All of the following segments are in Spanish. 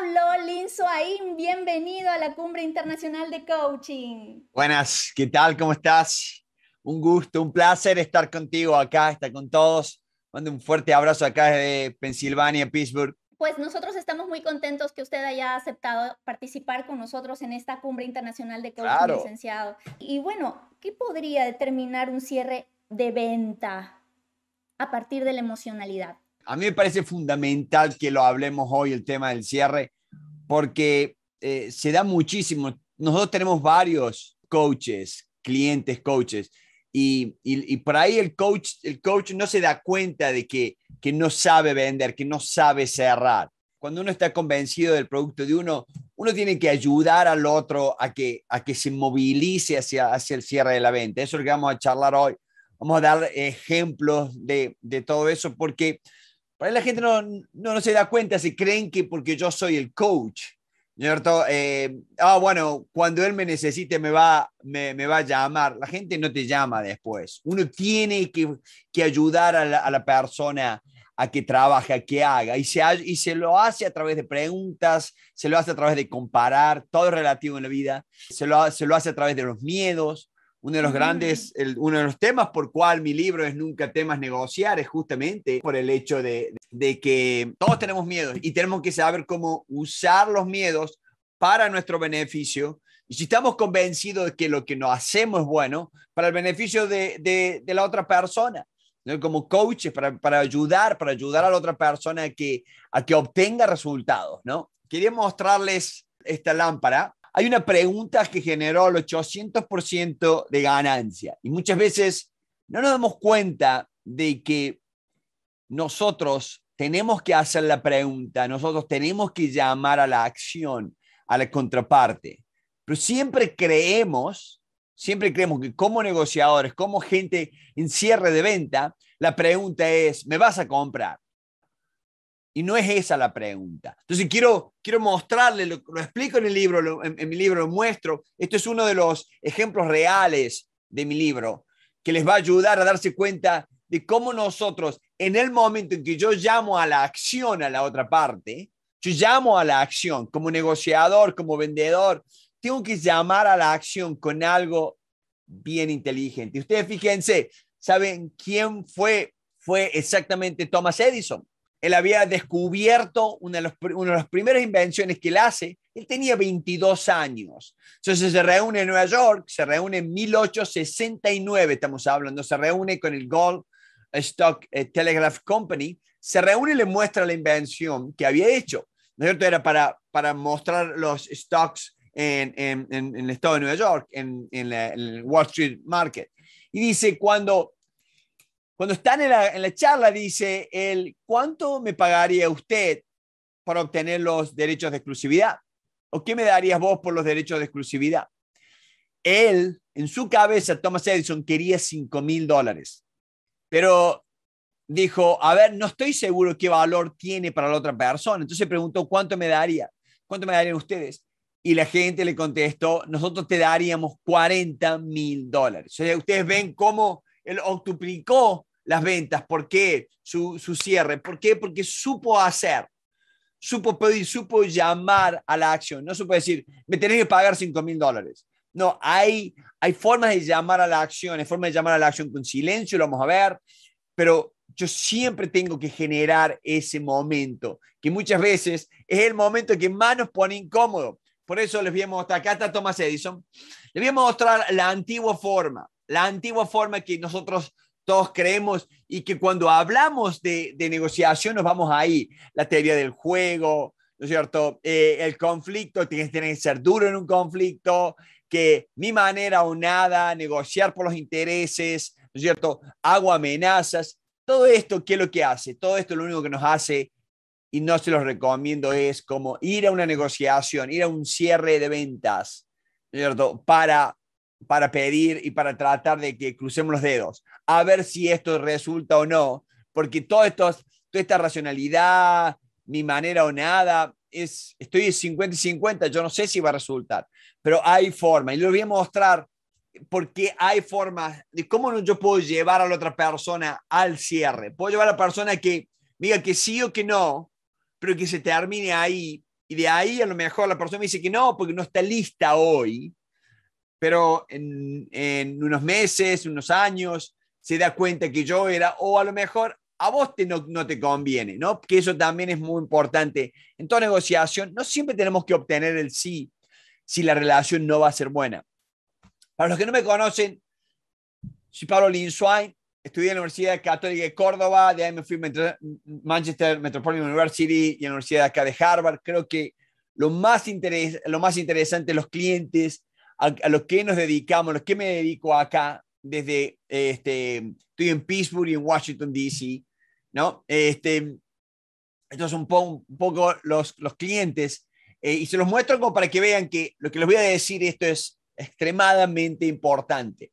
Pablo bienvenido a la Cumbre Internacional de Coaching. Buenas, ¿qué tal? ¿Cómo estás? Un gusto, un placer estar contigo acá, estar con todos. Mando un fuerte abrazo acá desde Pensilvania, Pittsburgh. Pues nosotros estamos muy contentos que usted haya aceptado participar con nosotros en esta Cumbre Internacional de Coaching, licenciado. Y bueno, ¿qué podría determinar un cierre de venta a partir de la emocionalidad? a mí me parece fundamental que lo hablemos hoy, el tema del cierre, porque eh, se da muchísimo. Nosotros tenemos varios coaches, clientes coaches, y, y, por ahí el coach, el coach no se da cuenta de que, que no sabe vender, que no sabe cerrar. Cuando uno está convencido del producto de uno, uno tiene que ayudar al otro a que, a que se movilice hacia, hacia el cierre de la venta. Eso es lo que vamos a charlar hoy. Vamos a dar ejemplos de, de todo eso porque la gente no, no, se da cuenta, se creen que porque yo soy el coach, ¿cierto? Eh, ah, bueno, cuando él me necesite me va, me, va a llamar. La gente no te llama después. Uno tiene que, ayudar a la, persona a que trabaje, a que haga. Y se, y se lo hace a través de preguntas, se lo hace a través de comparar, todo relativo en la vida. Se se lo hace a través de los miedos, uno de los grandes, uno de los temas por cual mi libro es Nunca temas negociar es justamente por el hecho de, que todos tenemos miedos y tenemos que saber cómo usar los miedos para nuestro beneficio. Y si estamos convencidos de que lo que nos hacemos es bueno, para el beneficio de, la otra persona, como coaches, para, para, ayudar, para ayudar a la otra persona a que, a que obtenga resultados, ¿no? Quería mostrarles esta lámpara hay una pregunta que generó el 800% de ganancia. Y muchas veces no nos damos cuenta de que nosotros tenemos que hacer la pregunta, nosotros tenemos que llamar a la acción, a la contraparte. Pero siempre creemos, siempre creemos que como negociadores, como gente en cierre de venta, la pregunta es, ¿me vas a comprar? Y no es esa la pregunta. Entonces quiero, quiero mostrarle, lo, explico en el libro, en, mi libro lo muestro. Esto es uno de los ejemplos reales de mi libro que les va a ayudar a darse cuenta de cómo nosotros, en el momento en que yo llamo a la acción a la otra parte, yo llamo a la acción como negociador, como vendedor, tengo que llamar a la acción con algo bien inteligente. Ustedes fíjense, ¿saben quién fue? Fue exactamente Thomas Edison él había descubierto una de, las primeras invenciones que él hace. Él tenía 22 años. Entonces se reúne en Nueva York, se reúne en 1869, estamos hablando, se reúne con el Gold Stock eh, Telegraph Company, se reúne y le muestra la invención que había hecho. ¿No es cierto? Era para, mostrar los stocks en, el estado de Nueva York, en, en el Wall Street Market. Y dice, cuando cuando están en la, en la charla, dice él, ¿cuánto me pagaría usted para obtener los derechos de exclusividad? ¿O qué me darías vos por los derechos de exclusividad? Él, en su cabeza, Thomas Edison quería 5 mil dólares, pero dijo, a ver, no estoy seguro qué valor tiene para la otra persona. Entonces preguntó, ¿cuánto me daría? ¿Cuánto me darían ustedes? Y la gente le contestó, nosotros te daríamos 40 mil dólares. O sea, ustedes ven cómo él octuplicó las ventas, por qué su, cierre, por qué, porque supo hacer, supo pedir, supo llamar a la acción, no supo decir, me tenés que pagar 5 mil dólares. No, hay, hay formas de llamar a la acción, hay formas de llamar a la acción con silencio, lo vamos a ver, pero yo siempre tengo que generar ese momento, que muchas veces es el momento que más nos pone incómodo. Por eso les voy a mostrar, acá está Thomas Edison, les voy a mostrar la antigua forma, la antigua forma que nosotros todos creemos y que cuando hablamos de, negociación nos vamos ahí, la teoría del juego, ¿no es cierto? Eh, el conflicto, tienes, que ser duro en un conflicto, que mi manera o nada, negociar por los intereses, ¿no es cierto? Hago amenazas. Todo esto, ¿qué es lo que hace? Todo esto lo único que nos hace, y no se los recomiendo, es como ir a una negociación, ir a un cierre de ventas, ¿no es cierto? Para, para pedir y para tratar de que crucemos los dedos a ver si esto resulta o no, porque todo esto toda esta racionalidad, mi manera o nada, es, estoy 50 y 50, yo no sé si va a resultar, pero hay forma. Y lo voy a mostrar porque hay formas de cómo yo puedo llevar a la otra persona al cierre. Puedo llevar a la persona que diga que sí o que no, pero que se termine ahí. Y de ahí a lo mejor la persona me dice que no, porque no está lista hoy, pero en, en unos meses, unos años, se da cuenta que yo era, o a lo mejor a vos te no, no, te conviene, ¿no? Que eso también es muy importante. En toda negociación, no siempre tenemos que obtener el sí si la relación no va a ser buena. Para los que no me conocen, soy Pablo Linzwein, estudié en la Universidad Católica de Córdoba, de ahí me fui a Manchester Metropolitan University y a la Universidad acá de Harvard. Creo que lo más, interes lo más interesante, los clientes a, a los que nos dedicamos, los que me dedico acá, desde, este, estoy en Pittsburgh y en Washington, D.C., ¿no? Este, estos son un, un poco los, los clientes eh, y se los muestro como para que vean que lo que les voy a decir esto es extremadamente importante.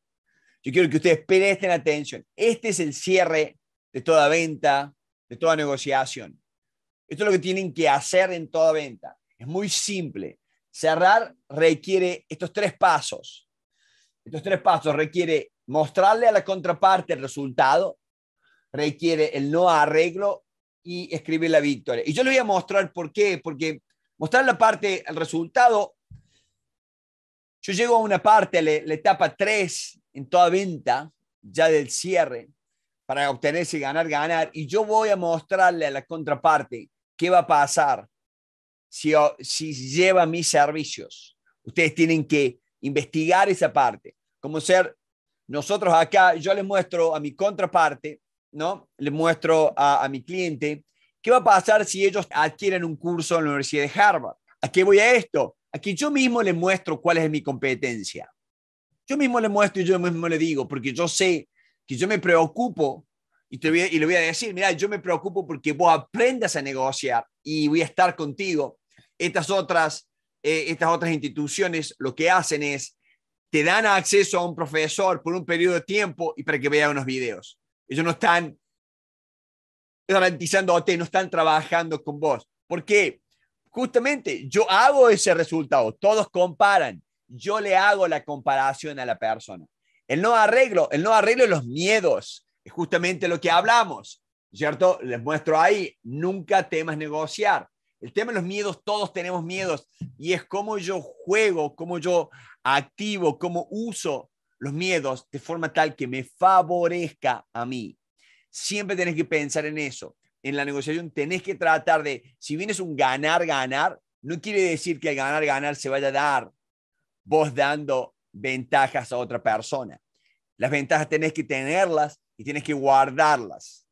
Yo quiero que ustedes presten atención. Este es el cierre de toda venta, de toda negociación. Esto es lo que tienen que hacer en toda venta. Es muy simple. Cerrar requiere estos tres pasos. Estos tres pasos requiere mostrarle a la contraparte el resultado requiere el no arreglo y escribir la victoria. Y yo le voy a mostrar por qué, porque mostrar la parte, el resultado, yo llego a una parte, la, etapa 3 en toda venta, ya del cierre, para obtenerse ganar, ganar, y yo voy a mostrarle a la contraparte qué va a pasar si, si lleva mis servicios. Ustedes tienen que investigar esa parte, como ser nosotros acá, yo le muestro a mi contraparte, ¿no? Le muestro a, mi cliente, ¿qué va a pasar si ellos adquieren un curso en la Universidad de Harvard? ¿A qué voy a esto? Aquí yo mismo le muestro cuál es mi competencia. Yo mismo le muestro y yo mismo le digo, porque yo sé que yo me preocupo y, te voy a, y le voy a decir, mira, yo me preocupo porque vos aprendas a negociar y voy a estar contigo. Estas otras, eh, estas otras instituciones lo que hacen es te dan acceso a un profesor por un periodo de tiempo y para que vea unos videos. Ellos no están garantizando a no están trabajando con vos. Porque justamente yo hago ese resultado, todos comparan, yo le hago la comparación a la persona. El no arreglo, el no arreglo de los miedos, es justamente lo que hablamos, ¿cierto? Les muestro ahí, nunca temas negociar. El tema de los miedos, todos tenemos miedos y es cómo yo juego, cómo yo activo, cómo uso los miedos de forma tal que me favorezca a mí. Siempre tenés que pensar en eso. En la negociación tenés que tratar de, si bien es un ganar, ganar, no quiere decir que el ganar, ganar se vaya a dar vos dando ventajas a otra persona. Las ventajas tenés que tenerlas y tienes que guardarlas.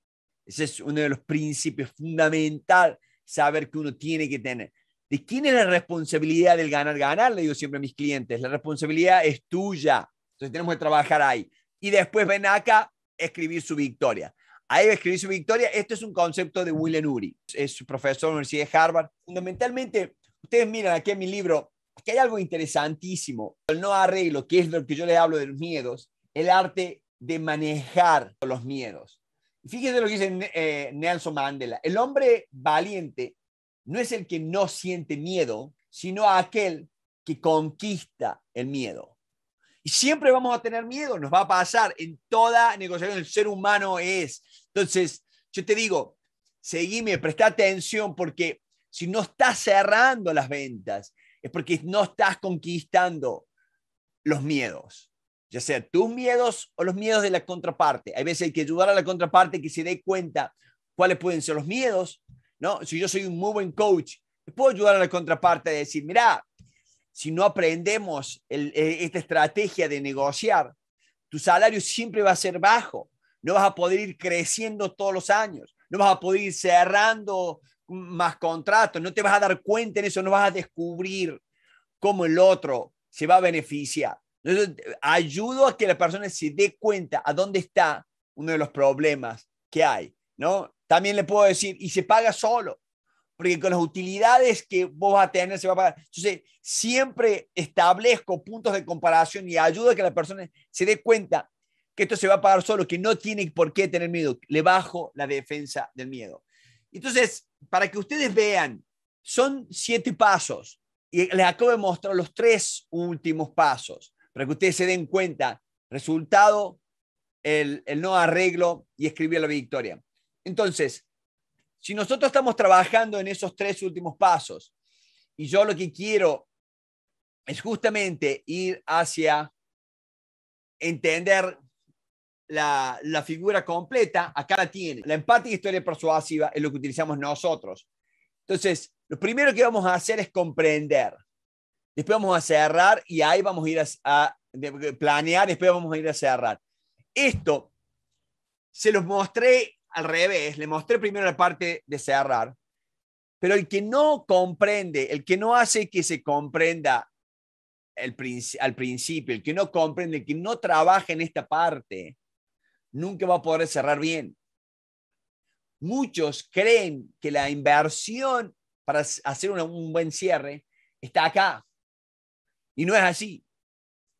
Ese es uno de los principios fundamental saber que uno tiene que tener. ¿De quién es la responsabilidad del ganar? Ganar, le digo siempre a mis clientes, la responsabilidad es tuya. Entonces tenemos que trabajar ahí. Y después ven acá, escribir su victoria. Ahí va escribir su victoria. Este es un concepto de William Uri, es profesor de la Universidad de Harvard. Fundamentalmente, ustedes miran aquí en mi libro, que hay algo interesantísimo. El no arreglo, que es lo que yo les hablo de los miedos, el arte de manejar los miedos. Fíjense lo que dice eh, Nelson Mandela. El hombre valiente no es el que no siente miedo, sino aquel que conquista el miedo. Y siempre vamos a tener miedo, nos va a pasar en toda negociación, el ser humano es. Entonces, yo te digo, seguime, presta atención, porque si no estás cerrando las ventas, es porque no estás conquistando los miedos, ya sea tus miedos o los miedos de la contraparte. Hay veces hay que ayudar a la contraparte que se dé cuenta cuáles pueden ser los miedos ¿no? Si yo soy un muy buen coach, puedo ayudar a la contraparte a decir, mira, si no aprendemos e, esta estrategia de negociar, tu salario siempre va a ser bajo, no vas a poder ir creciendo todos los años, no vas a poder ir cerrando más contratos, no te vas a dar cuenta en eso, no vas a descubrir cómo el otro se va a beneficiar. ayudo a que la persona se dé cuenta a dónde está uno de los problemas que hay, ¿no? También le puedo decir, y se paga solo, porque con las utilidades que vos vas a tener se va a pagar. Entonces, siempre establezco puntos de comparación y ayudo a que la persona se dé cuenta que esto se va a pagar solo, que no tiene por qué tener miedo. Le bajo la defensa del miedo. Entonces, para que ustedes vean, son siete pasos y les acabo de mostrar los tres últimos pasos para que ustedes se den cuenta. Resultado, el, el no arreglo y escribir la victoria. Entonces, si nosotros estamos trabajando en esos tres últimos pasos, y yo lo que quiero es justamente ir hacia entender la, figura completa, acá la tiene. La empática historia persuasiva es lo que utilizamos nosotros. Entonces, lo primero que vamos a hacer es comprender. Después vamos a cerrar y ahí vamos a ir a, planear, después vamos a ir a cerrar. Esto se los mostré al revés, le mostré primero la parte de cerrar, pero el que no comprende, el que no hace que se comprenda al principio, el que no comprende, el que no trabaja en esta parte, nunca va a poder cerrar bien. Muchos creen que la inversión para hacer un buen cierre está acá. Y no es así.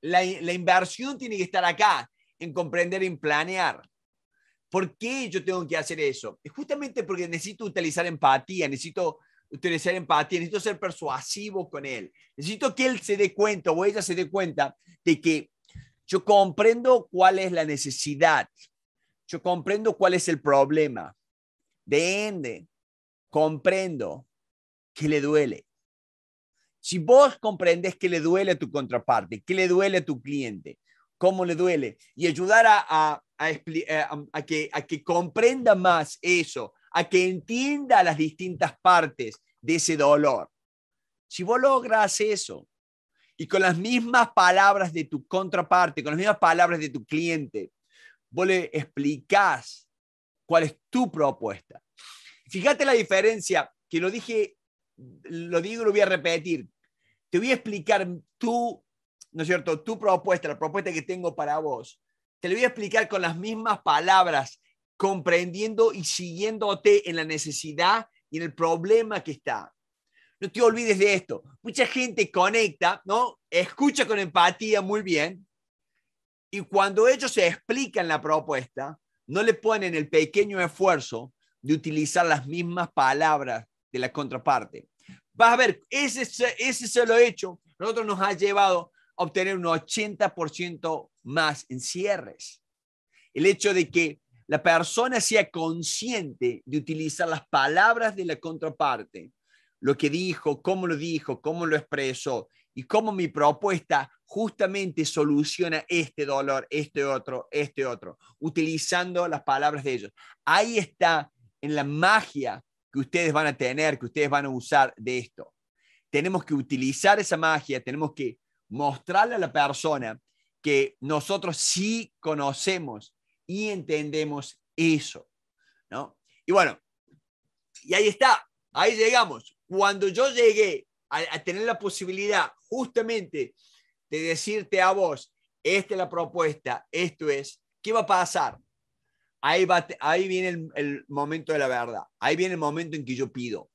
La, la inversión tiene que estar acá, en comprender, en planear. ¿Por qué yo tengo que hacer eso? Es justamente porque necesito utilizar empatía, necesito utilizar empatía, necesito ser persuasivo con él, necesito que él se dé cuenta o ella se dé cuenta de que yo comprendo cuál es la necesidad, yo comprendo cuál es el problema, de ende, comprendo que le duele. Si vos comprendes que le duele a tu contraparte, que le duele a tu cliente, cómo le duele, y ayudar a eh, a, que, comprenda más eso, a que entienda las distintas partes de ese dolor. Si vos logras eso y con las mismas palabras de tu contraparte, con las mismas palabras de tu cliente, vos le explicás cuál es tu propuesta. Fíjate la diferencia, que lo dije, lo digo y lo voy a repetir. Te voy a explicar tú, ¿no es cierto?, tu propuesta, la propuesta que tengo para vos. Te lo voy a explicar con las mismas palabras, comprendiendo y siguiéndote en la necesidad y en el problema que está. No te olvides de esto. Mucha gente conecta, ¿no? Escucha con empatía muy bien. Y cuando ellos se explican la propuesta, no le ponen el pequeño esfuerzo de utilizar las mismas palabras de la contraparte. Vas a ver, ese, ese solo hecho, nosotros nos ha llevado a obtener un 80% más encierres. El hecho de que la persona sea consciente de utilizar las palabras de la contraparte, lo que dijo, cómo lo dijo, cómo lo expresó y cómo mi propuesta justamente soluciona este dolor, este otro, este otro, utilizando las palabras de ellos. Ahí está en la magia que ustedes van a tener, que ustedes van a usar de esto. Tenemos que utilizar esa magia, tenemos que mostrarle a la persona que nosotros sí conocemos y entendemos eso, ¿no? Y bueno, y ahí está, ahí llegamos. Cuando yo llegué a, tener la posibilidad justamente de decirte a vos, esta es la propuesta, esto es, ¿qué va a pasar? Ahí, va, ahí viene el momento de la verdad, ahí viene el momento en que yo pido,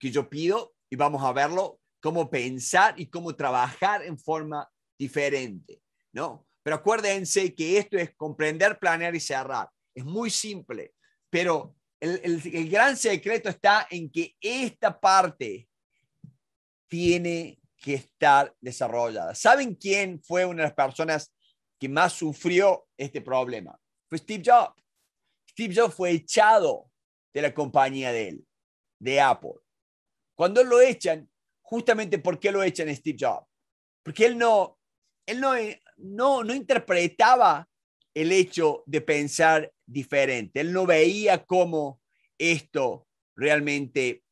que yo pido y vamos a verlo, cómo pensar y cómo trabajar en forma diferente. No, pero acuérdense que esto es comprender, planear y cerrar. Es muy simple, pero el, gran secreto está en que esta parte tiene que estar desarrollada. ¿Saben quién fue una de las personas que más sufrió este problema? Fue Steve Jobs. Steve Jobs fue echado de la compañía de él, de Apple. Cuando lo echan, justamente ¿por qué lo echan a Steve Jobs? Porque él no, él no no, no interpretaba el hecho de pensar diferente. Él no veía cómo esto realmente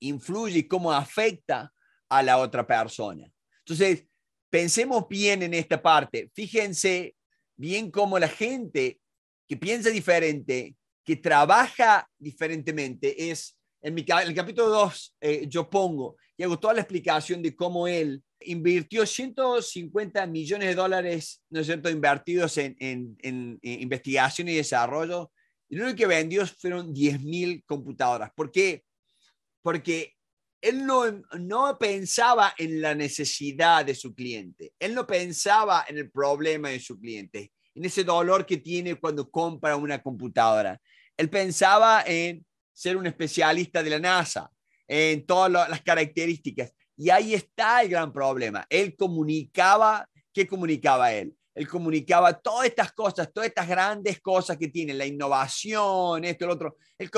influye y cómo afecta a la otra persona. Entonces, pensemos bien en esta parte. Fíjense bien cómo la gente que piensa diferente, que trabaja diferentemente, es, en, el capítulo 2 eh, yo pongo y hago toda la explicación de cómo él invirtió 150 millones de dólares, ¿no es cierto?, invertidos en, investigación y desarrollo. Y lo único que vendió fueron 10.000 computadoras. ¿Por qué? Porque él no, no pensaba en la necesidad de su cliente. Él no pensaba en el problema de su cliente, en ese dolor que tiene cuando compra una computadora. Él pensaba en ser un especialista de la NASA, en todas las características. Y ahí está el gran problema. Él comunicaba, ¿qué comunicaba él? Él comunicaba todas estas cosas, todas estas grandes cosas que tiene, la innovación, esto, el otro. Él,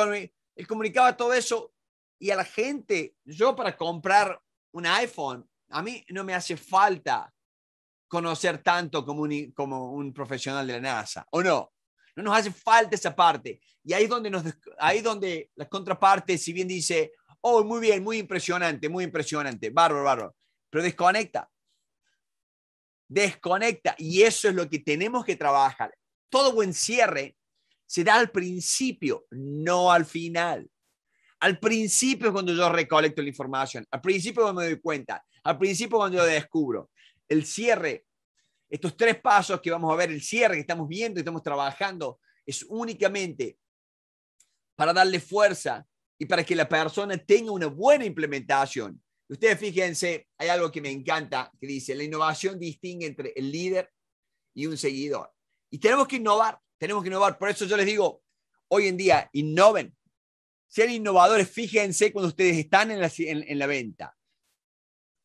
comunicaba todo eso y a la gente, yo para comprar un iPhone, a mí no me hace falta conocer tanto como un, como un profesional de la NASA, ¿o no? No nos hace falta esa parte. Y ahí es donde, nos, ahí donde la contraparte, si bien dice, oh, muy bien, muy impresionante, muy impresionante, bárbaro, bárbaro. Pero desconecta. Desconecta. Y eso es lo que tenemos que trabajar. Todo buen cierre se da al principio, no al final. Al principio es cuando yo recolecto la información, al principio cuando me doy cuenta, al principio cuando yo descubro. El cierre, estos tres pasos que vamos a ver, el cierre que estamos viendo, que estamos trabajando, es únicamente para darle fuerza y para que la persona tenga una buena implementación. Ustedes fíjense, hay algo que me encanta que dice, la innovación distingue entre el líder y un seguidor. Y tenemos que innovar, tenemos que innovar. Por eso yo les digo, hoy en día, innoven. Sean innovadores, fíjense cuando ustedes están en la, en, la venta.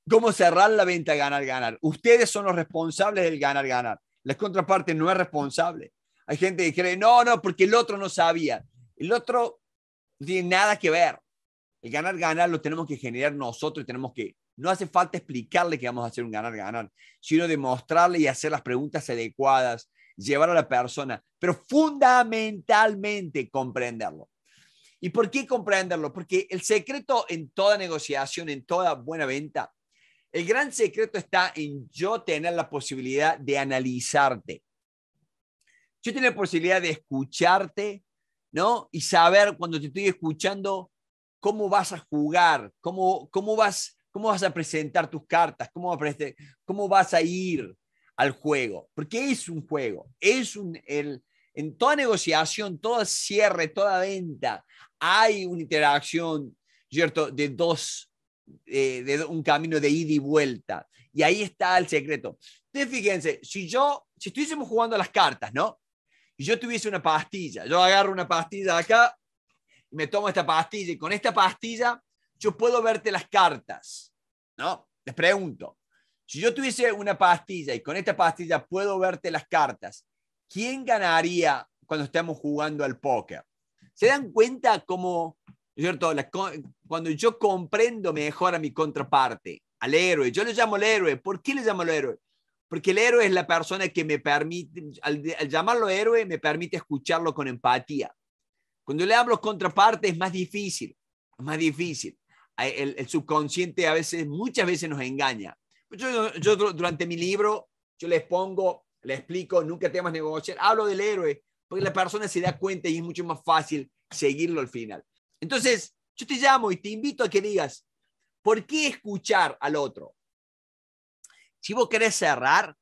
¿Cómo cerrar la venta, ganar, ganar? Ustedes son los responsables del ganar, ganar. La contraparte no es responsable. Hay gente que cree, no, no, porque el otro no sabía. El otro no tiene nada que ver. El ganar-ganar lo tenemos que generar nosotros tenemos que no hace falta explicarle que vamos a hacer un ganar-ganar, sino demostrarle y hacer las preguntas adecuadas, llevar a la persona, pero fundamentalmente comprenderlo. ¿Y por qué comprenderlo? Porque el secreto en toda negociación, en toda buena venta, el gran secreto está en yo tener la posibilidad de analizarte. Yo tener la posibilidad de escucharte, ¿no? Y saber cuando te estoy escuchando cómo vas a jugar, cómo, cómo, vas, cómo vas a presentar tus cartas, cómo, cómo vas a ir al juego, porque es un juego, es un, el, en toda negociación, todo cierre, toda venta, hay una interacción, ¿cierto?, de dos, eh, de un camino de ida y vuelta. Y ahí está el secreto. entonces fíjense, si yo, si estuviésemos jugando las cartas, ¿no? Si yo tuviese una pastilla, yo agarro una pastilla acá, y me tomo esta pastilla y con esta pastilla yo puedo verte las cartas, ¿no? Les pregunto, si yo tuviese una pastilla y con esta pastilla puedo verte las cartas, ¿quién ganaría cuando estamos jugando al póker? ¿Se dan cuenta cómo, ¿cierto? cuando yo comprendo mejor a mi contraparte, al héroe, yo le llamo el héroe, ¿por qué le llamo el héroe? porque el héroe es la persona que me permite, al, llamarlo héroe, me permite escucharlo con empatía. Cuando le hablo contraparte es más difícil, más difícil. El, subconsciente a veces, muchas veces nos engaña. Yo, yo, durante mi libro, yo les pongo, les explico, nunca temas negociar, hablo del héroe, porque la persona se da cuenta y es mucho más fácil seguirlo al final. Entonces, yo te llamo y te invito a que digas, ¿por qué escuchar al otro? Si vos querés cerrar,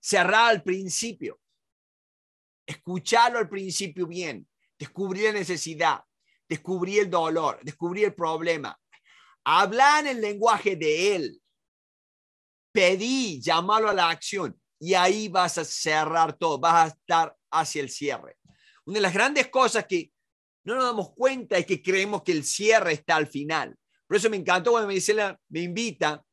cerrar al principio. Escuchalo al principio bien. Descubrí la necesidad, descubrí el dolor, descubrí el problema. Habla en el lenguaje de él. Pedí, llamalo a la acción y ahí vas a cerrar todo, vas a estar hacia el cierre. Una de las grandes cosas que no nos damos cuenta es que creemos que el cierre está al final. Por eso me encantó cuando me, dice me invita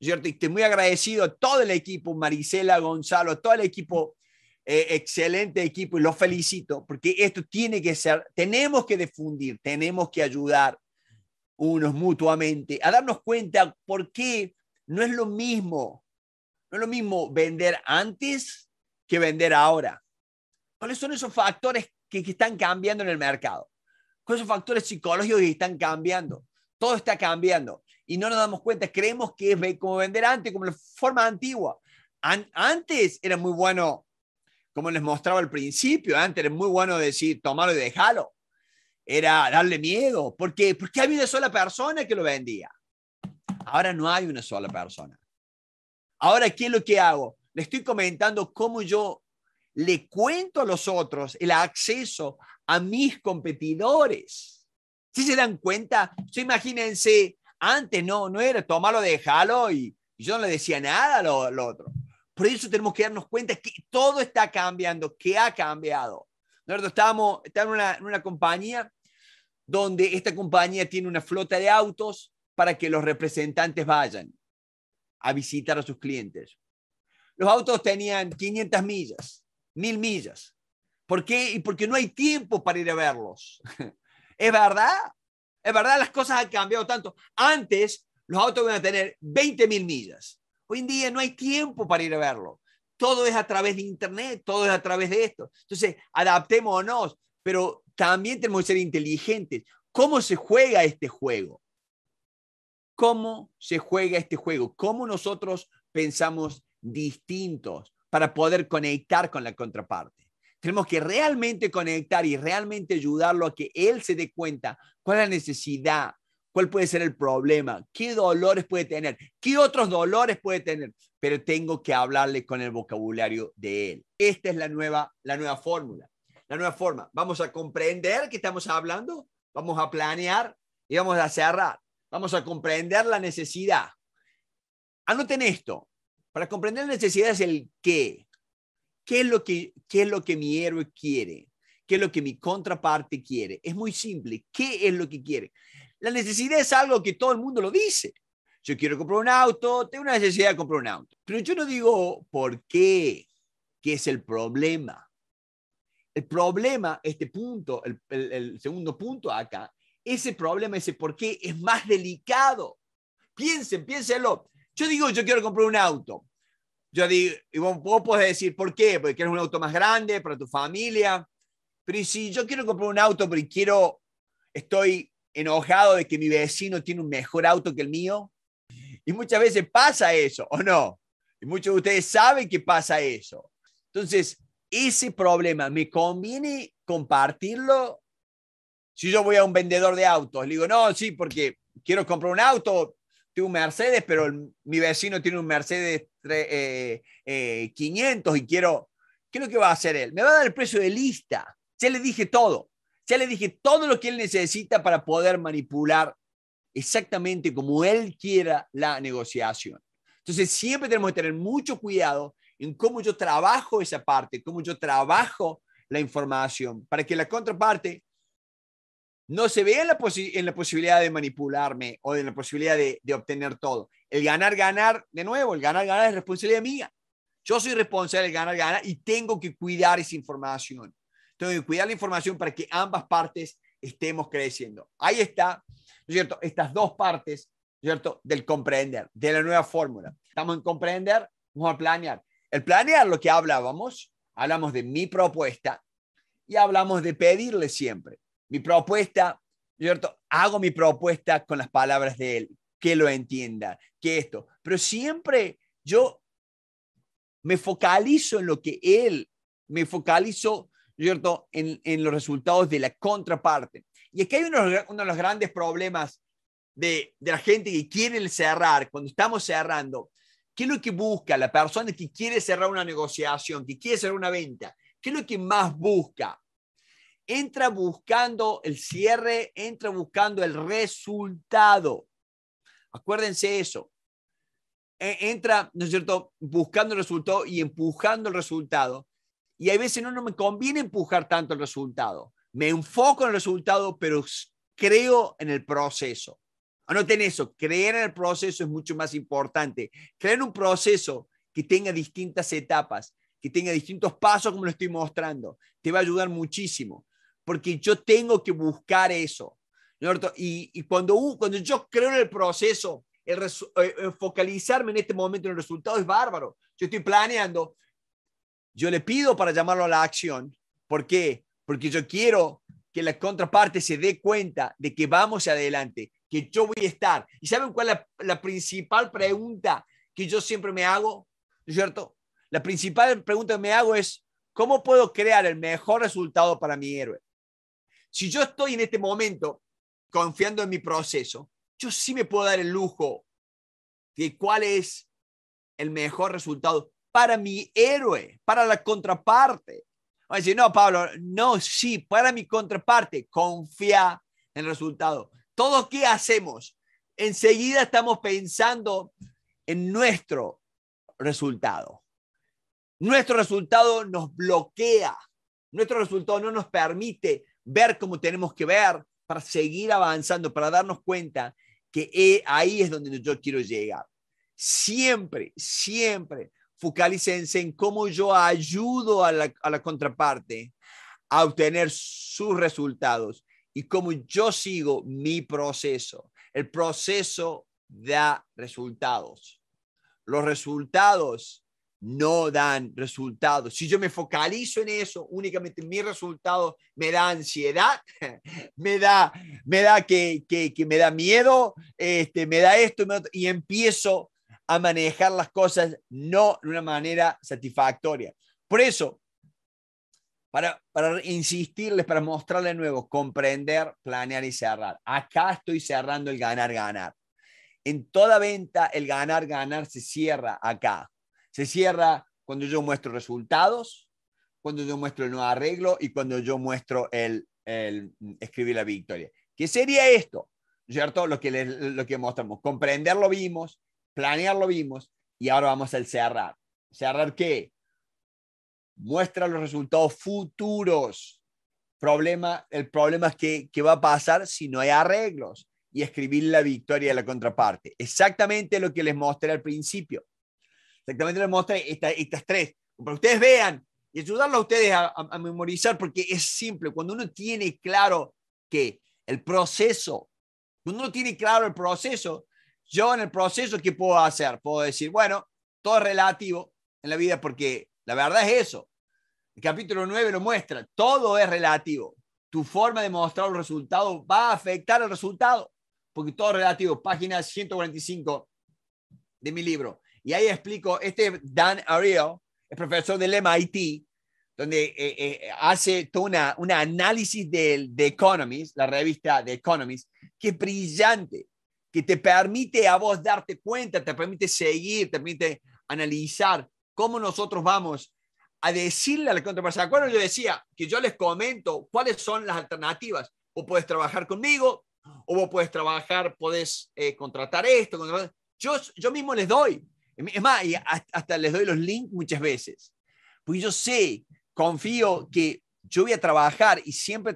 ¿cierto? Y estoy muy agradecido a todo el equipo, Marisela, Gonzalo, todo el equipo, eh, excelente equipo, y los felicito, porque esto tiene que ser, tenemos que difundir, tenemos que ayudar unos mutuamente a darnos cuenta por qué no es lo mismo, no es lo mismo vender antes que vender ahora. ¿Cuáles son esos factores que, que están cambiando en el mercado? ¿Cuáles son factores psicológicos que están cambiando? Todo está cambiando y no nos damos cuenta. Creemos que es como vender antes, como la forma antigua. antes era muy bueno, como les mostraba al principio, antes era muy bueno decir, tomarlo y déjalo. Era darle miedo. ¿Por qué? Porque había una sola persona que lo vendía. Ahora no hay una sola persona. Ahora, ¿qué es lo que hago? Le estoy comentando cómo yo le cuento a los otros el acceso a mis competidores. Si se dan cuenta, imagínense antes no, no era tomarlo, déjalo. y, y yo no le decía nada al lo, otro. Por eso tenemos que darnos cuenta que todo está cambiando, que ha cambiado. Nosotros estamos, en, una, en una compañía donde esta compañía tiene una flota de autos para que los representantes vayan a visitar a sus clientes. Los autos tenían 500 millas, 1000 millas. ¿Por qué? Y porque no hay tiempo para ir a verlos. ¿Es verdad? Es verdad, las cosas han cambiado tanto. Antes los autos iban a tener 20.000 millas. Hoy en día no hay tiempo para ir a verlo. Todo es a través de Internet, todo es a través de esto. Entonces, adaptémonos, pero también tenemos que ser inteligentes. ¿Cómo se juega este juego? ¿Cómo se juega este juego? ¿Cómo nosotros pensamos distintos para poder conectar con la contraparte? Tenemos que realmente conectar y realmente ayudarlo a que él se dé cuenta cuál es la necesidad, cuál puede ser el problema, qué dolores puede tener, qué otros dolores puede tener, pero tengo que hablarle con el vocabulario de él. Esta es la nueva, la nueva fórmula, la nueva forma. Vamos a comprender que estamos hablando, vamos a planear y vamos a cerrar. Vamos a comprender la necesidad. Anoten esto. Para comprender la necesidad es el qué. ¿Qué es lo que, es lo que mi héroe quiere? ¿Qué es lo que mi contraparte quiere? Es muy simple. ¿Qué es lo que quiere? La necesidad es algo que todo el mundo lo dice. Yo quiero comprar un auto, tengo una necesidad de comprar un auto. Pero yo no digo por qué, qué es el problema. El problema, este punto, el, segundo punto acá, ese problema, ese por qué es más delicado. Piensen, piénsenlo. Yo digo, yo quiero comprar un auto yo digo, y vos podés decir, ¿por qué? Porque quieres un auto más grande para tu familia. Pero si yo quiero comprar un auto pero quiero, estoy enojado de que mi vecino tiene un mejor auto que el mío. Y muchas veces pasa eso, ¿o no? Y muchos de ustedes saben que pasa eso. Entonces, ese problema, ¿me conviene compartirlo? Si yo voy a un vendedor de autos, le digo, no, sí, porque quiero comprar un auto, tengo un Mercedes, pero mi vecino tiene un Mercedes 500 eh, eh, y quiero, ¿qué es lo que va a hacer él? Me va a dar el precio de lista. Ya le dije todo. Ya le dije todo lo que él necesita para poder manipular exactamente como él quiera la negociación. Entonces siempre tenemos que tener mucho cuidado en cómo yo trabajo esa parte, cómo yo trabajo la información, para que la contraparte no se vea en la, en la posibilidad de manipularme o en la posibilidad de, obtener todo, el ganar, ganar, de nuevo, el ganar, ganar es responsabilidad mía. Yo soy responsable del ganar, ganar y tengo que cuidar esa información. Tengo que cuidar la información para que ambas partes estemos creciendo. Ahí está, ¿no es cierto? Estas dos partes, ¿no es cierto? Del comprender, de la nueva fórmula. Estamos en comprender, vamos a planear. El planear, lo que hablábamos, hablamos de mi propuesta y hablamos de pedirle siempre. Mi propuesta, ¿no es cierto? Hago mi propuesta con las palabras de él que lo entienda, que esto. Pero siempre yo me focalizo en lo que él, me focalizo, ¿cierto?, en, los resultados de la contraparte. Y que hay uno, de los grandes problemas de, de, la gente que quiere cerrar, cuando estamos cerrando, ¿qué es lo que busca la persona que quiere cerrar una negociación, que quiere cerrar una venta? ¿Qué es lo que más busca? Entra buscando el cierre, entra buscando el resultado. Acuérdense eso. E, entra, ¿no es cierto?, buscando el resultado y empujando el resultado. Y hay veces no, no me conviene empujar tanto el resultado. Me enfoco en el resultado, pero creo en el proceso. Anoten eso, creer en el proceso es mucho más importante. Creer en un proceso que tenga distintas etapas, que tenga distintos pasos como lo estoy mostrando, te va a ayudar muchísimo, porque yo tengo que buscar eso. ¿no es y, y, cuando, cuando yo creo en el proceso, el eh, eh, focalizarme en este momento en el resultado es bárbaro. Yo estoy planeando, yo le pido para llamarlo a la acción. ¿Por qué? Porque yo quiero que la contraparte se dé cuenta de que vamos adelante, que yo voy a estar. ¿Y saben cuál es la, la principal pregunta que yo siempre me hago? ¿No es cierto? La principal pregunta que me hago es, ¿cómo puedo crear el mejor resultado para mi héroe? Si yo estoy en este momento confiando en mi proceso, yo sí me puedo dar el lujo de cuál es el mejor resultado para mi héroe, para la contraparte. Va a decir, no, Pablo, no, sí, para mi contraparte, confía en el resultado. Todo qué hacemos, enseguida estamos pensando en nuestro resultado. Nuestro resultado nos bloquea, nuestro resultado no nos permite ver cómo tenemos que ver, para seguir avanzando, para darnos cuenta que eh, ahí es donde yo quiero llegar. Siempre, siempre focalícense en cómo yo ayudo a la, a la contraparte a obtener sus resultados y cómo yo sigo mi proceso. El proceso da resultados. Los resultados no dan resultados. Si yo me focalizo en eso, únicamente mi resultado me da ansiedad, me da, me da que, me da miedo, este, me da esto y empiezo a manejar las cosas no de una manera satisfactoria. Por eso, para, para insistirles, para mostrarles de nuevo, comprender, planear y cerrar. Acá estoy cerrando el ganar, ganar. En toda venta, el ganar, ganar se cierra acá se cierra cuando yo muestro resultados, cuando yo muestro el nuevo arreglo y cuando yo muestro el, escribir la victoria. ¿Qué sería esto? ¿Cierto? Lo que, lo que mostramos. Comprender lo vimos, planear lo vimos y ahora vamos al cerrar. ¿Cerrar qué? Muestra los resultados futuros. Problema, el problema es que, va a pasar si no hay arreglos y escribir la victoria de la contraparte. Exactamente lo que les mostré al principio exactamente les mostré, estas tres, para que ustedes vean y ayudarlo a ustedes a, memorizar, porque es simple, cuando uno tiene claro que el proceso, cuando uno tiene claro el proceso, yo en el proceso, ¿qué puedo hacer? Puedo decir, bueno, todo es relativo en la vida porque la verdad es eso. El capítulo 9 lo muestra, todo es relativo. Tu forma de mostrar el resultado. va a afectar el resultado, porque todo es relativo. Página 145 de mi libro. Y ahí explico, este Dan Ariel es profesor del MIT, donde eh, eh, hace todo un análisis de, de Economist, la revista de Economist, que es brillante, que te permite a vos darte cuenta, te permite seguir, te permite analizar cómo nosotros vamos a decirle a la contraparte. de Yo decía que yo les comento cuáles son las alternativas. O puedes trabajar conmigo, o vos puedes trabajar, puedes eh, contratar esto. Yo, yo mismo les doy. Es más, hasta les doy los links muchas veces. Pues yo sé, confío que yo voy a trabajar y siempre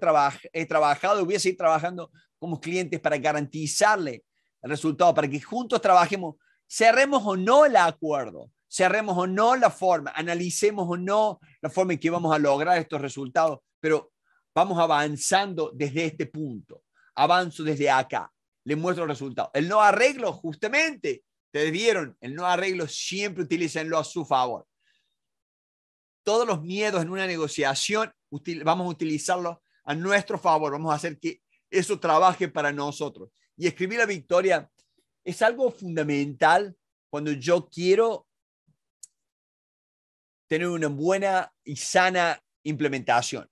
he trabajado y voy a seguir trabajando como clientes para garantizarle el resultado, para que juntos trabajemos, cerremos o no el acuerdo, cerremos o no la forma, analicemos o no la forma en que vamos a lograr estos resultados, pero vamos avanzando desde este punto, avanzo desde acá, le muestro el resultado. El no arreglo justamente Ustedes vieron, el no arreglo siempre utilícenlo a su favor. Todos los miedos en una negociación vamos a utilizarlos a nuestro favor, vamos a hacer que eso trabaje para nosotros. Y escribir la victoria es algo fundamental cuando yo quiero tener una buena y sana implementación.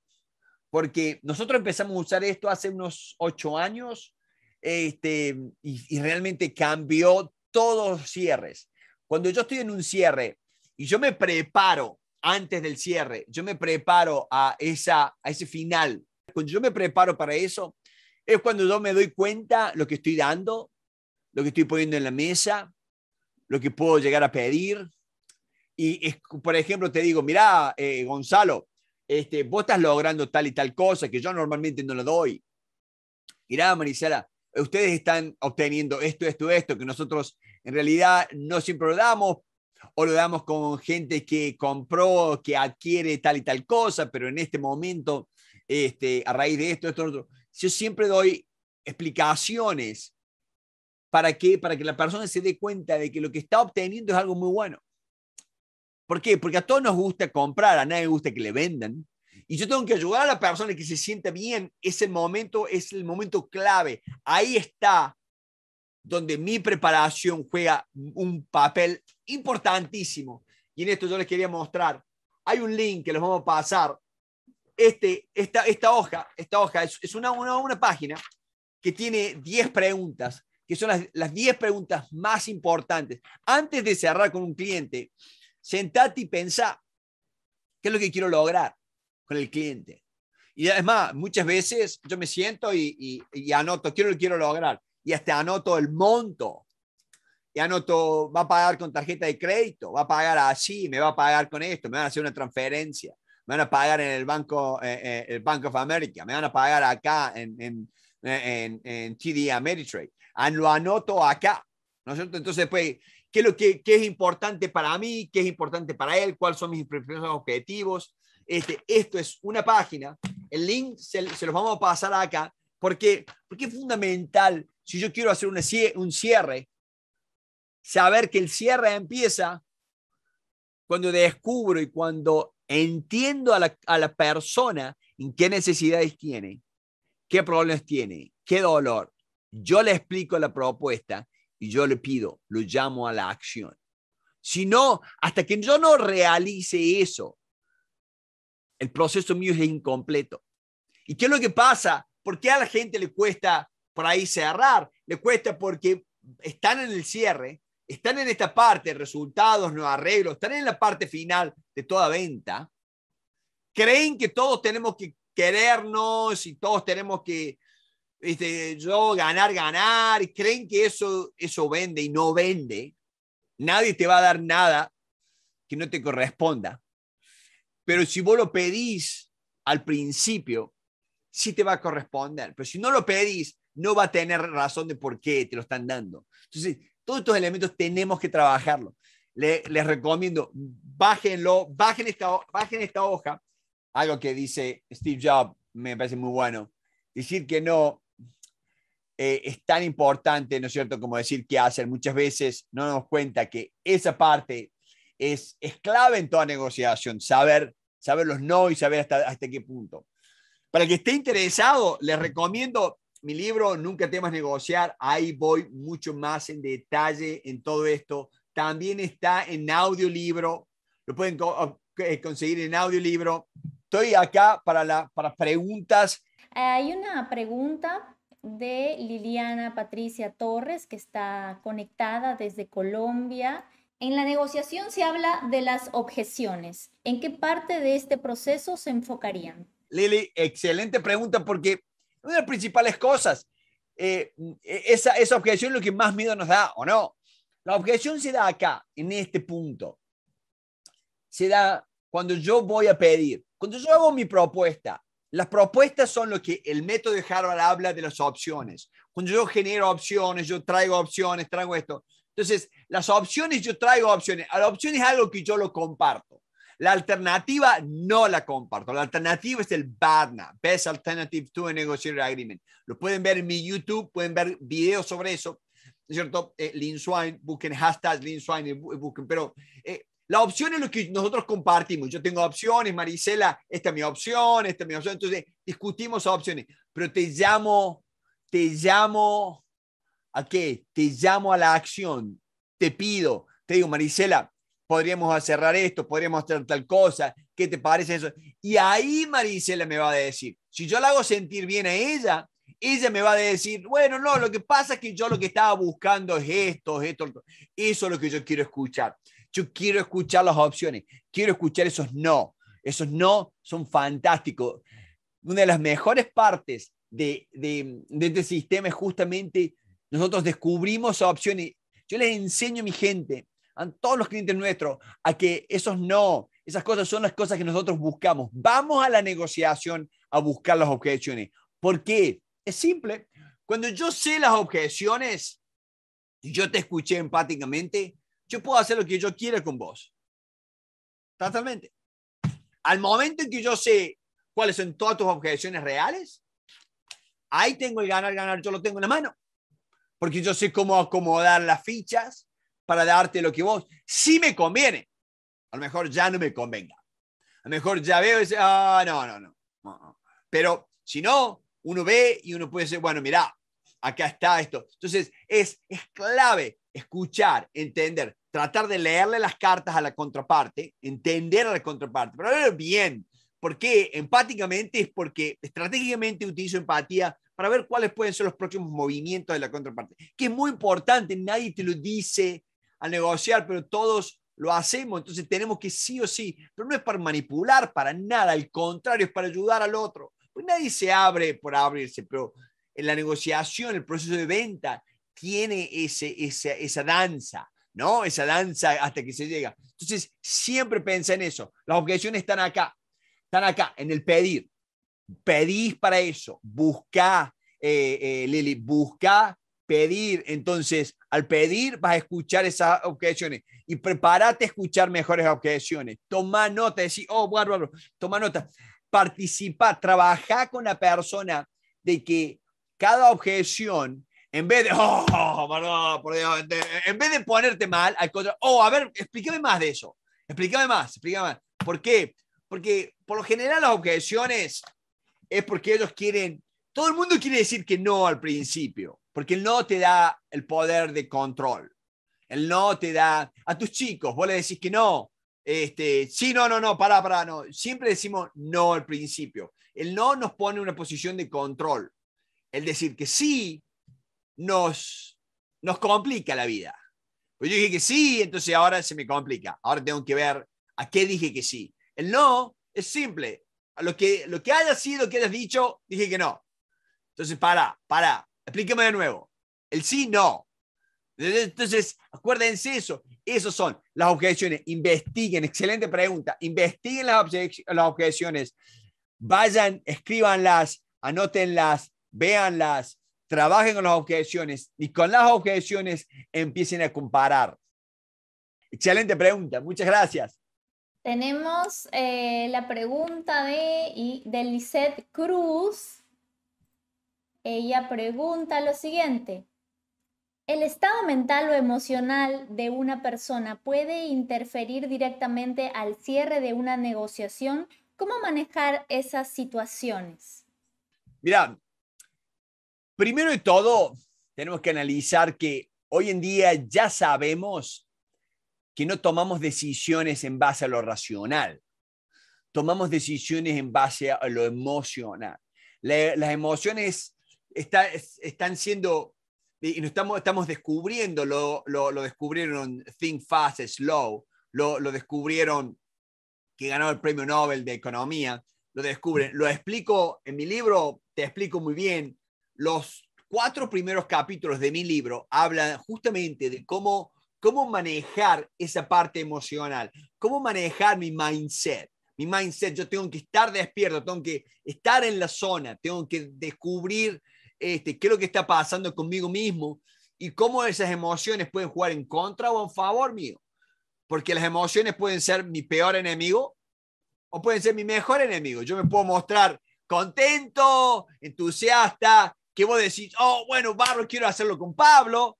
Porque nosotros empezamos a usar esto hace unos ocho años este, y, y realmente cambió todos cierres. Cuando yo estoy en un cierre y yo me preparo antes del cierre, yo me preparo a, esa, a ese final, cuando yo me preparo para eso, es cuando yo me doy cuenta lo que estoy dando, lo que estoy poniendo en la mesa, lo que puedo llegar a pedir. Y, por ejemplo, te digo, mira, eh, Gonzalo, este, vos estás logrando tal y tal cosa que yo normalmente no lo doy. Mirá, Marisela, ustedes están obteniendo esto, esto, esto, que nosotros en realidad no siempre lo damos o lo damos con gente que compró, que adquiere tal y tal cosa, pero en este momento, este, a raíz de esto, esto, otro, yo siempre doy explicaciones para que, para que la persona se dé cuenta de que lo que está obteniendo es algo muy bueno. ¿Por qué? Porque a todos nos gusta comprar, a nadie le gusta que le vendan. Y yo tengo que ayudar a la persona que se sienta bien. Ese momento es el momento clave. Ahí está donde mi preparación juega un papel importantísimo. Y en esto yo les quería mostrar. Hay un link que les vamos a pasar. Este, esta, esta hoja, esta hoja es, una, una, una, página que tiene 10 preguntas, que son las, las 10 preguntas más importantes. Antes de cerrar con un cliente, sentate y pensá, ¿qué es lo que quiero lograr? con el cliente. Y además, muchas veces yo me siento y, y, y anoto, quiero lo quiero lograr. Y hasta anoto el monto. Y anoto, va a pagar con tarjeta de crédito, va a pagar así, me va a pagar con esto, me van a hacer una transferencia, me van a pagar en el Banco eh, eh el Bank of America, me van a pagar acá en, en, en, TD Ameritrade. Ah, lo anoto acá. ¿no Entonces, pues, ¿qué es lo que qué es importante para mí? ¿Qué es importante para él? ¿Cuáles son mis objetivos? Este, esto es una página. El link se, los vamos a pasar acá. Porque, porque es fundamental, si yo quiero hacer un cierre, saber que el cierre empieza cuando descubro y cuando entiendo a la, a la persona en qué necesidades tiene, qué problemas tiene, qué dolor. Yo le explico la propuesta y yo le pido, lo llamo a la acción. Si no, hasta que yo no realice eso, el proceso mío es incompleto. ¿Y qué es lo que pasa? ¿Por qué a la gente le cuesta por ahí cerrar? Le cuesta porque están en el cierre, están en esta parte, resultados, no arreglos, están en la parte final de toda venta. Creen que todos tenemos que querernos y todos tenemos que este, yo ganar, ganar. Y creen que eso, eso vende y no vende. Nadie te va a dar nada que no te corresponda. Pero si vos lo pedís al principio, sí te va a corresponder. Pero si no lo pedís, no va a tener razón de por qué te lo están dando. Entonces, todos estos elementos tenemos que trabajarlo. les recomiendo, bájenlo, bajen esta, bajen esta hoja, algo que dice Steve Jobs, me parece muy bueno. Decir que no eh, es tan importante, ¿no es cierto?, como decir que hacer. Muchas veces no nos cuenta que esa parte es, es clave en toda negociación, saber, saber los no y saber hasta, hasta qué punto. Para el que esté interesado, les recomiendo mi libro, Nunca temas negociar, ahí voy mucho más en detalle en todo esto. También está en audiolibro, lo pueden eh, conseguir en audiolibro. Estoy acá para, la, para preguntas. Hay una pregunta de Liliana Patricia Torres, que está conectada desde Colombia en la negociación se habla de las objeciones. ¿En qué parte de este proceso se enfocarían? Lili, excelente pregunta porque una de las principales cosas, eh, e, esa, esa objeción es lo que más miedo nos da, ¿o no? La objeción se da acá, en este punto. Se da cuando yo voy a pedir, cuando yo hago mi propuesta. Las propuestas son lo que el método de Harvard habla de las opciones. Cuando yo genero opciones, yo traigo opciones, traigo esto entonces, las opciones, yo traigo opciones. La opción es algo que yo lo comparto. La alternativa no la comparto. La alternativa es el BADNA, Best Alternative to a Negotiated Agreement. Lo pueden ver en mi YouTube, pueden ver videos sobre eso, es cierto? Eh, Swine, busquen hashtag Lean Swine, eh, busquen, pero eh, la opción es lo que nosotros compartimos. Yo tengo opciones, Marisela, esta es mi opción, esta es mi opción. Entonces, discutimos opciones, pero te llamo, te llamo ¿A qué? Te llamo a la acción, te pido, te digo, Marisela, podríamos cerrar esto, podríamos hacer tal cosa, ¿qué te parece eso? Y ahí Marisela me va a decir, si yo la hago sentir bien a ella, ella me va a decir, bueno, no, lo que pasa es que yo lo que estaba buscando es esto, esto, eso es lo que yo quiero escuchar. Yo quiero escuchar las opciones, quiero escuchar esos no, esos no son fantásticos. Una de las mejores partes de, de, de este sistema es justamente nosotros descubrimos opciones. Yo les enseño a mi gente, a todos los clientes nuestros, a que esos no, esas cosas son las cosas que nosotros buscamos. Vamos a la negociación a buscar las objeciones. ¿Por qué? Es simple. Cuando yo sé las objeciones y yo te escuché empáticamente, yo puedo hacer lo que yo quiera con vos. Totalmente. Al momento en que yo sé cuáles son todas tus objeciones reales, ahí tengo el ganar, ganar, yo lo tengo en la mano porque yo sé cómo acomodar las fichas para darte lo que vos sí me conviene. A lo mejor ya no me convenga. A lo mejor ya veo y dice, ah, no, no, no, Pero si no, uno ve y uno puede decir, bueno, mirá, acá está esto. Entonces, es, es clave escuchar, entender, tratar de leerle las cartas a la contraparte, entender a la contraparte, pero bien. porque Empáticamente es porque estratégicamente utilizo empatía para ver cuáles pueden ser los próximos movimientos de la contraparte, que es muy importante, nadie te lo dice al negociar, pero todos lo hacemos, entonces tenemos que sí o sí, pero no es para manipular, para nada, al contrario, es para ayudar al otro. Pues nadie se abre por abrirse, pero en la negociación, el proceso de venta, tiene ese, esa, danza, ¿no? Esa danza hasta que se llega. Entonces, siempre piensa en eso. Las objeciones están acá, están acá, en el pedir pedís para eso, busca, eh, eh, Lili, busca pedir. Entonces, al pedir vas a escuchar esas objeciones y prepárate a escuchar mejores objeciones. Toma nota, decir, oh, bárbaro, toma nota. Participa, trabaja con la persona de que cada objeción, en vez de, oh, por en vez de ponerte mal, al contrario, oh, a ver, explícame más de eso. Explícame más, explícame más. ¿Por qué? Porque por lo general las objeciones es porque ellos quieren, todo el mundo quiere decir que no al principio, porque el no te da el poder de control. El no te da, a tus chicos, vos le decís que no, este, sí, no, no, no, para, para, no. Siempre decimos no al principio. El no nos pone en una posición de control. El decir que sí nos, nos complica la vida. Pues yo dije que sí, entonces ahora se me complica. Ahora tengo que ver a qué dije que sí. El no es simple lo que, lo que haya sido que hayas dicho, dije que no. Entonces, para, para, explíqueme de nuevo. El sí, no. Entonces, acuérdense eso. Esas son las objeciones. Investiguen, excelente pregunta. Investiguen las, las objeciones. Vayan, escríbanlas, anótenlas, véanlas, trabajen con las objeciones y con las objeciones empiecen a comparar. Excelente pregunta. Muchas gracias. Tenemos eh, la pregunta de, de Cruz. Ella pregunta lo siguiente. ¿El estado mental o emocional de una persona puede interferir directamente al cierre de una negociación? ¿Cómo manejar esas situaciones? Mira, primero de todo, tenemos que analizar que hoy en día ya sabemos que no tomamos decisiones en base a lo racional, tomamos decisiones en base a lo emocional. las emociones están siendo, y estamos, estamos descubriendo, lo, lo, descubrieron Think Fast, Slow, lo, lo descubrieron que ganó el premio Nobel de Economía, lo descubren. Lo explico en mi libro, te explico muy bien. Los cuatro primeros capítulos de mi libro hablan justamente de cómo cómo manejar esa parte emocional, cómo manejar mi mindset. Mi mindset, yo tengo que estar despierto, tengo que estar en la zona, tengo que descubrir este, qué es lo que está pasando conmigo mismo y cómo esas emociones pueden jugar en contra o en favor mío. Porque las emociones pueden ser mi peor enemigo o pueden ser mi mejor enemigo. Yo me puedo mostrar contento, entusiasta, que vos decís, oh, bueno, Barro, quiero hacerlo con Pablo,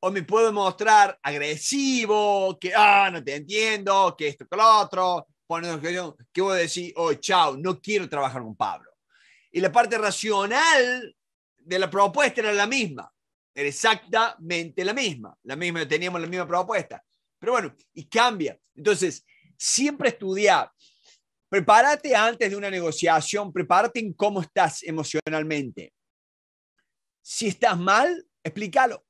o me puedo mostrar agresivo, que ah, no te entiendo, que esto, que lo otro, poniendo que voy a decir, oh, chao, no quiero trabajar con Pablo. Y la parte racional de la propuesta era la misma, era exactamente la misma, la misma, teníamos la misma propuesta. Pero bueno, y cambia. Entonces, siempre estudiar. Prepárate antes de una negociación, prepárate en cómo estás emocionalmente. Si estás mal, explícalo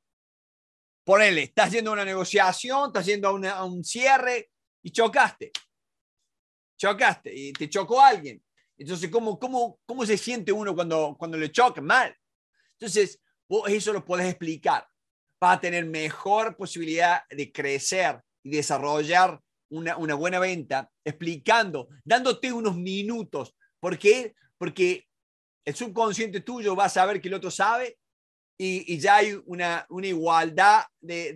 ponele, estás haciendo una negociación, estás haciendo un cierre y chocaste. Chocaste y te chocó alguien. Entonces, ¿cómo, cómo, cómo se siente uno cuando, cuando le choca mal? Entonces, eso lo podés explicar. para tener mejor posibilidad de crecer y desarrollar una, una buena venta explicando, dándote unos minutos. ¿Por qué? Porque el subconsciente tuyo va a saber que el otro sabe y, ya hay una, una igualdad de,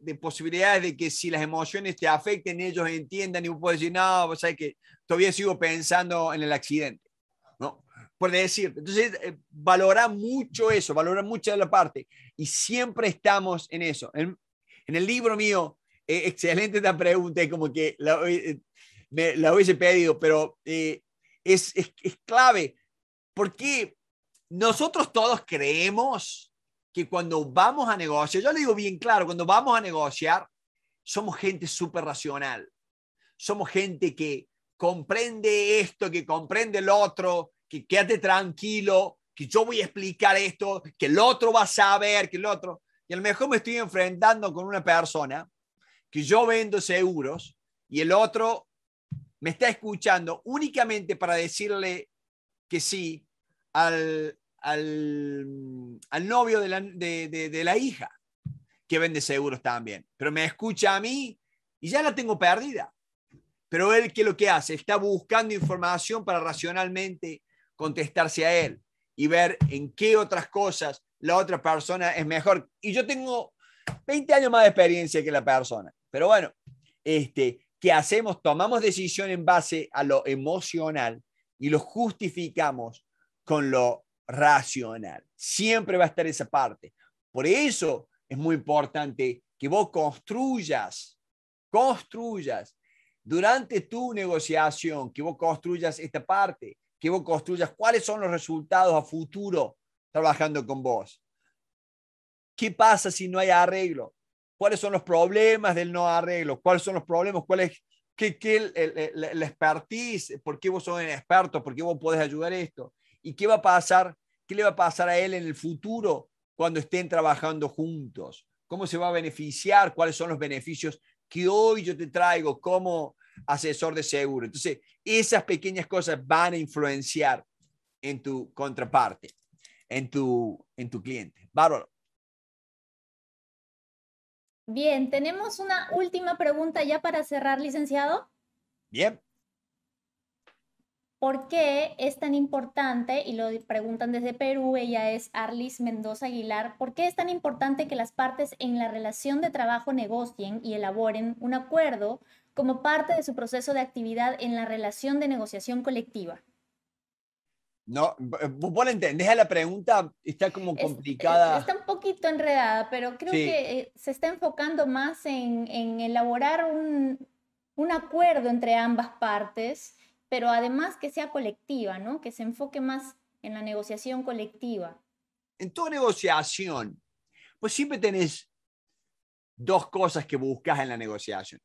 de, posibilidades de que si las emociones te afecten, ellos entiendan y vos puede decir, no, vos que todavía sigo pensando en el accidente, ¿no? Por decir, entonces eh, valora mucho eso, valora mucho la parte y siempre estamos en eso. En, en el libro mío, eh, excelente esta pregunta, como que la, eh, me, la hubiese pedido, pero es, es, es clave porque nosotros todos creemos que cuando vamos a negociar, yo le digo bien claro, cuando vamos a negociar, somos gente súper racional. Somos gente que comprende esto, que comprende el otro, que quédate tranquilo, que yo voy a explicar esto, que el otro va a saber, que el otro. Y a lo mejor me estoy enfrentando con una persona que yo vendo seguros y el otro me está escuchando únicamente para decirle que sí al, Mm, al, novio de la, hija, que vende seguros también, pero me escucha a mí y ya la tengo perdida. Pero él, que lo que hace? Está buscando información para racionalmente contestarse a él y ver en qué otras cosas la otra persona es mejor. Y yo tengo 20 años más de experiencia que la persona. Pero bueno, este, ¿qué hacemos? Tomamos decisión en base a lo emocional y lo justificamos con lo racional. Siempre va a estar esa parte. Por eso es muy importante que vos construyas, construyas durante tu negociación, que vos construyas esta parte, que vos construyas cuáles son los resultados a futuro trabajando con vos. ¿Qué pasa si no hay arreglo? ¿Cuáles son los problemas del no arreglo? ¿Cuáles son los problemas? ¿Cuál es qué, qué el, el, expertise? ¿Por qué vos sos un experto? ¿Por qué vos podés ayudar esto? ¿Y qué va a pasar ¿Qué le va a pasar a él en el futuro cuando estén trabajando juntos? ¿Cómo se va a beneficiar? ¿Cuáles son los beneficios que hoy yo te traigo como asesor de seguro? Entonces, esas pequeñas cosas van a influenciar en tu contraparte, en tu, en tu cliente. Bárbaro. Bien, tenemos una última pregunta ya para cerrar, licenciado. Bien. ¿Por qué es tan importante, y lo preguntan desde Perú, ella es Arlis Mendoza Aguilar, ¿por qué es tan importante que las partes en la relación de trabajo negocien y elaboren un acuerdo como parte de su proceso de actividad en la relación de negociación colectiva? No, eh, vos la entendés la pregunta, está como complicada. Eh, está un poquito enredada, pero creo que eh, se está enfocando más en, en elaborar un, un acuerdo entre ambas partes pero además que sea colectiva, ¿no? Que se enfoque más en la negociación colectiva. En toda negociación, pues siempre tenés dos cosas que buscas en la negociación.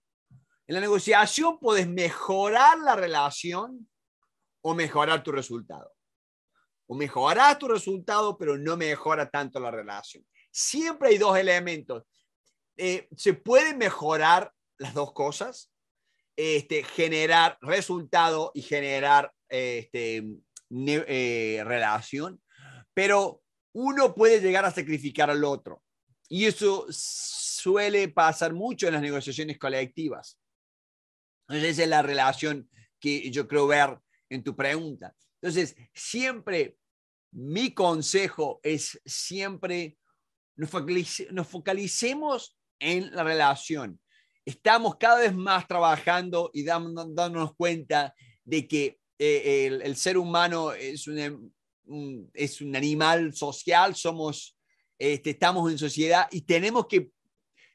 En la negociación puedes mejorar la relación o mejorar tu resultado. O mejoras tu resultado, pero no mejora tanto la relación. Siempre hay dos elementos. Eh, se pueden mejorar las dos cosas, este, generar resultado y generar este, eh, relación, pero uno puede llegar a sacrificar al otro. Y eso suele pasar mucho en las negociaciones colectivas. Entonces, esa es la relación que yo creo ver en tu pregunta. Entonces, siempre mi consejo es siempre nos focalicemos en la relación estamos cada vez más trabajando y dándonos cuenta de que eh, el, ser humano es em, un, es un animal social, somos, este, estamos en sociedad y tenemos que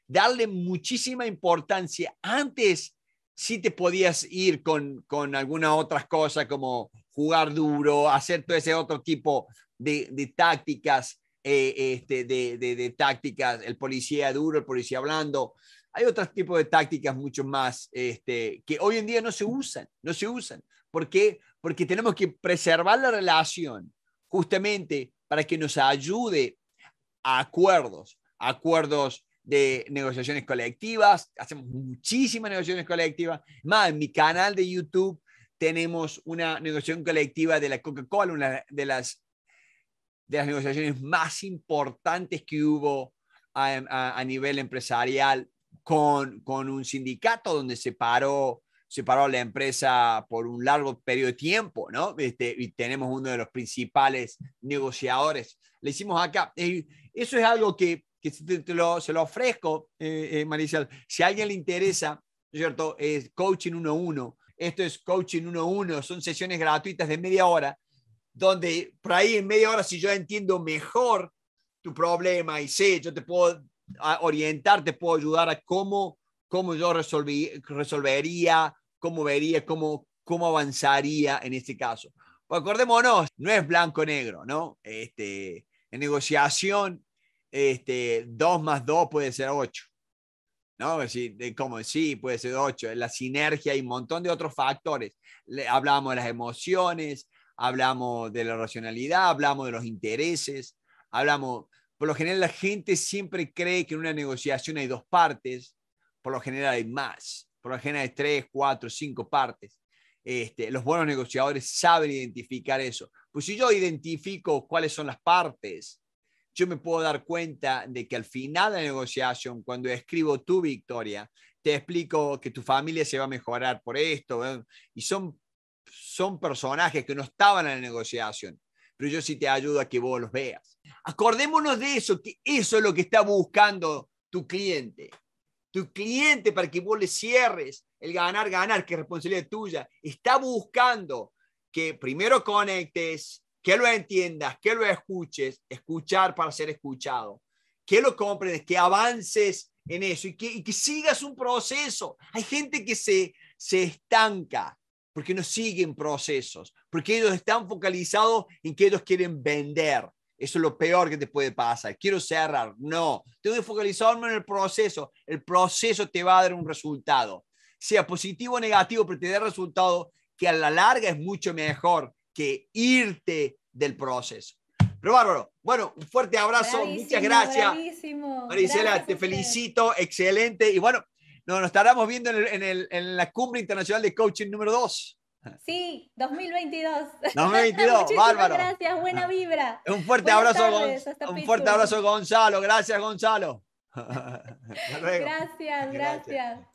darle muchísima importancia. Antes si te podías ir con, con algunas otras cosas como jugar duro, hacer todo ese otro tipo de, tácticas, eh, este, de, de tácticas, el policía duro, el policía blando, hay otros tipos de tácticas mucho más este, que hoy en día no se usan, no se usan. ¿Por qué? Porque tenemos que preservar la relación justamente para que nos ayude a acuerdos, acuerdos de negociaciones colectivas, hacemos muchísimas negociaciones colectivas. Más, en mi canal de YouTube tenemos una negociación colectiva de la Coca-Cola, una de las, de las negociaciones más importantes que hubo a nivel empresarial con, con un sindicato donde se paró, se paró la empresa por un largo periodo de tiempo, ¿no? Este, y tenemos uno de los principales negociadores. Le hicimos acá. Eh, eso es algo que, que se lo ofrezco, eh, eh Si a alguien le interesa, ¿cierto? Es coaching 1-1. Esto es coaching 1-1. Son sesiones gratuitas de media hora, donde por ahí en media hora, si yo entiendo mejor tu problema y sé, yo te puedo a puedo ayudar a cómo, cómo yo resolvería, cómo vería, cómo, cómo avanzaría en este caso. Pues acordémonos, no es blanco-negro, ¿no? Este, en negociación, este, dos más dos puede ser ocho. ¿no? como sí, puede ser 8, la sinergia y un montón de otros factores. hablamos de las emociones, hablamos de la racionalidad, hablamos de los intereses, hablamos por lo general la gente siempre cree que en una negociación hay dos partes, por lo general hay más, por lo general hay tres, cuatro, cinco partes. Este, los buenos negociadores saben identificar eso. Pues si yo identifico cuáles son las partes, yo me puedo dar cuenta de que al final de la negociación, cuando escribo tu victoria, te explico que tu familia se va a mejorar por esto, y son, son personajes que no estaban en la negociación, pero yo sí te ayudo a que vos los veas. Acordémonos de eso, que eso es lo que está buscando tu cliente. Tu cliente para que vos le cierres el ganar, ganar, que es responsabilidad tuya, está buscando que primero conectes, que lo entiendas, que lo escuches, escuchar para ser escuchado, que lo compres, que avances en eso y que, sigas un proceso. Hay gente que se, se estanca, porque no siguen procesos, porque ellos están focalizados en que ellos quieren vender. Eso es lo peor que te puede pasar. Quiero cerrar. No, tengo que focalizarme en el proceso. El proceso te va a dar un resultado, sea positivo o negativo, pero te da resultado que a la larga es mucho mejor que irte del proceso. Pero bárbaro. Bueno, un fuerte abrazo. Muchas gracias. ¡Maricela, te felicito. Excelente. Y bueno, no, nos estaremos viendo en, en, el, en la Cumbre Internacional de Coaching número 2. Sí, 2022. 2022, bárbaro. Gracias, buena ah. vibra. Un fuerte abrazo, un fuerte abrazo, Gonzalo. Gracias, Gonzalo. gracias. gracias.